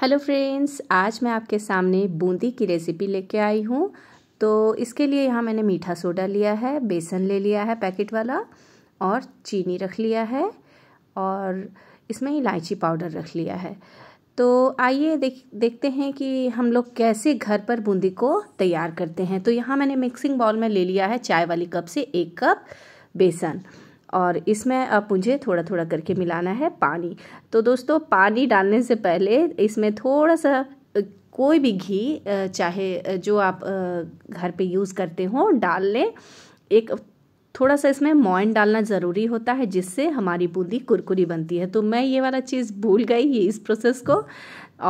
hello friends आज मैं आपके सामने बूंदी की रेसिपी लेके आई हूँ तो इसके लिए यहाँ मैंने मीठा सोडा लिया है बेसन ले लिया है पैकेट वाला और चीनी रख लिया है और इसमें इलायची पाउडर रख लिया है तो आइए देख देखते हैं कि हम लोग कैसे घर पर बूंदी को तैयार करते हैं तो यहाँ मैंने मिक्सिंग बाउल में ले लिया है चाय वाली कप से एक कप बेसन और इसमें अब मुझे थोड़ा थोड़ा करके मिलाना है पानी तो दोस्तों पानी डालने से पहले इसमें थोड़ा सा कोई भी घी चाहे जो आप घर पे यूज़ करते हो डाल लें एक थोड़ा सा इसमें मोइन डालना ज़रूरी होता है जिससे हमारी बूंदी कुरकुरी बनती है तो मैं ये वाला चीज़ भूल गई ये इस प्रोसेस को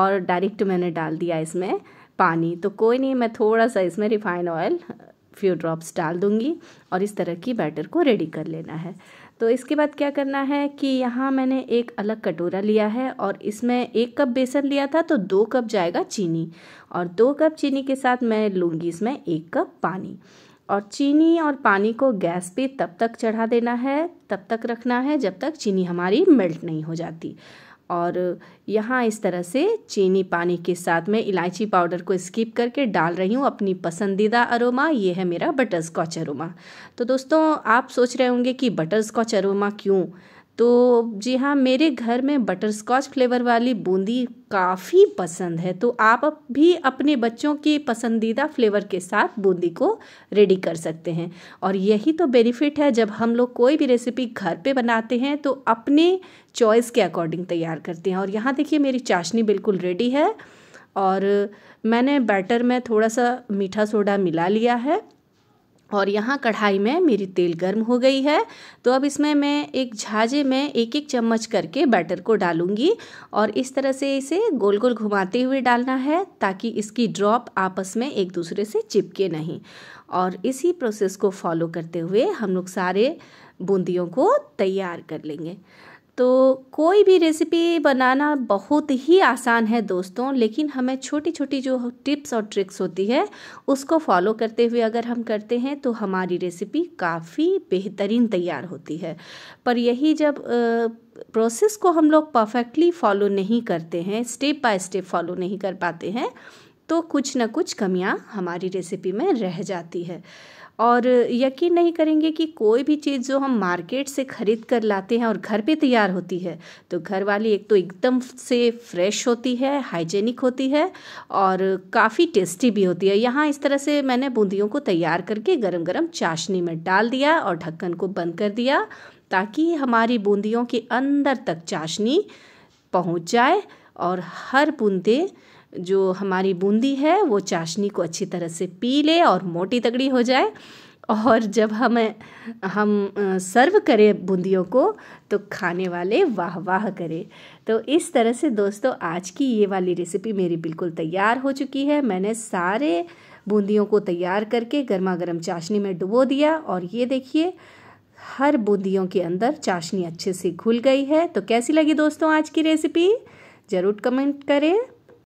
और डायरेक्ट मैंने डाल दिया इसमें पानी तो कोई नहीं मैं थोड़ा सा इसमें रिफाइन ऑयल फ्यू ड्रॉप्स डाल दूंगी और इस तरह की बैटर को रेडी कर लेना है तो इसके बाद क्या करना है कि यहाँ मैंने एक अलग कटोरा लिया है और इसमें एक कप बेसन लिया था तो दो कप जाएगा चीनी और दो कप चीनी के साथ मैं लूँगी इसमें एक कप पानी और चीनी और पानी को गैस पे तब तक चढ़ा देना है तब तक रखना है जब तक चीनी हमारी मेल्ट नहीं हो जाती और यहाँ इस तरह से चीनी पानी के साथ मैं इलायची पाउडर को स्किप करके डाल रही हूँ अपनी पसंदीदा अरोमा ये है मेरा बटर स्कॉच अरोमा तो दोस्तों आप सोच रहे होंगे कि बटर स्कॉच अरोमा क्यों तो जी हाँ मेरे घर में बटरस्कॉच फ्लेवर वाली बूंदी काफ़ी पसंद है तो आप भी अपने बच्चों की पसंदीदा फ्लेवर के साथ बूंदी को रेडी कर सकते हैं और यही तो बेनिफिट है जब हम लोग कोई भी रेसिपी घर पे बनाते हैं तो अपने चॉइस के अकॉर्डिंग तैयार करते हैं और यहाँ देखिए मेरी चाशनी बिल्कुल रेडी है और मैंने बैटर में थोड़ा सा मीठा सोडा मिला लिया है और यहाँ कढ़ाई में मेरी तेल गर्म हो गई है तो अब इसमें मैं एक झाजे में एक एक चम्मच करके बैटर को डालूंगी और इस तरह से इसे गोल गोल घुमाते हुए डालना है ताकि इसकी ड्रॉप आपस में एक दूसरे से चिपके नहीं और इसी प्रोसेस को फॉलो करते हुए हम लोग सारे बूंदियों को तैयार कर लेंगे तो कोई भी रेसिपी बनाना बहुत ही आसान है दोस्तों लेकिन हमें छोटी छोटी जो टिप्स और ट्रिक्स होती है उसको फॉलो करते हुए अगर हम करते हैं तो हमारी रेसिपी काफ़ी बेहतरीन तैयार होती है पर यही जब प्रोसेस को हम लोग परफेक्टली फॉलो नहीं करते हैं स्टेप बाय स्टेप फॉलो नहीं कर पाते हैं तो कुछ ना कुछ कमियां हमारी रेसिपी में रह जाती है और यकीन नहीं करेंगे कि कोई भी चीज़ जो हम मार्केट से ख़रीद कर लाते हैं और घर पे तैयार होती है तो घर वाली एक तो एकदम से फ्रेश होती है हाइजेनिक होती है और काफ़ी टेस्टी भी होती है यहाँ इस तरह से मैंने बूंदियों को तैयार करके गरम गरम चाशनी में डाल दिया और ढक्कन को बंद कर दिया ताकि हमारी बूंदियों के अंदर तक चाशनी पहुँच जाए और हर बूंदे जो हमारी बूंदी है वो चाशनी को अच्छी तरह से पी ले और मोटी तगड़ी हो जाए और जब हम हम सर्व करें बूंदियों को तो खाने वाले वाह वाह करें तो इस तरह से दोस्तों आज की ये वाली रेसिपी मेरी बिल्कुल तैयार हो चुकी है मैंने सारे बूंदियों को तैयार करके गर्मा गर्म चाशनी में डुबो दिया और ये देखिए हर बूंदियों के अंदर चाशनी अच्छे से घुल गई है तो कैसी लगी दोस्तों आज की रेसिपी ज़रूर कमेंट करें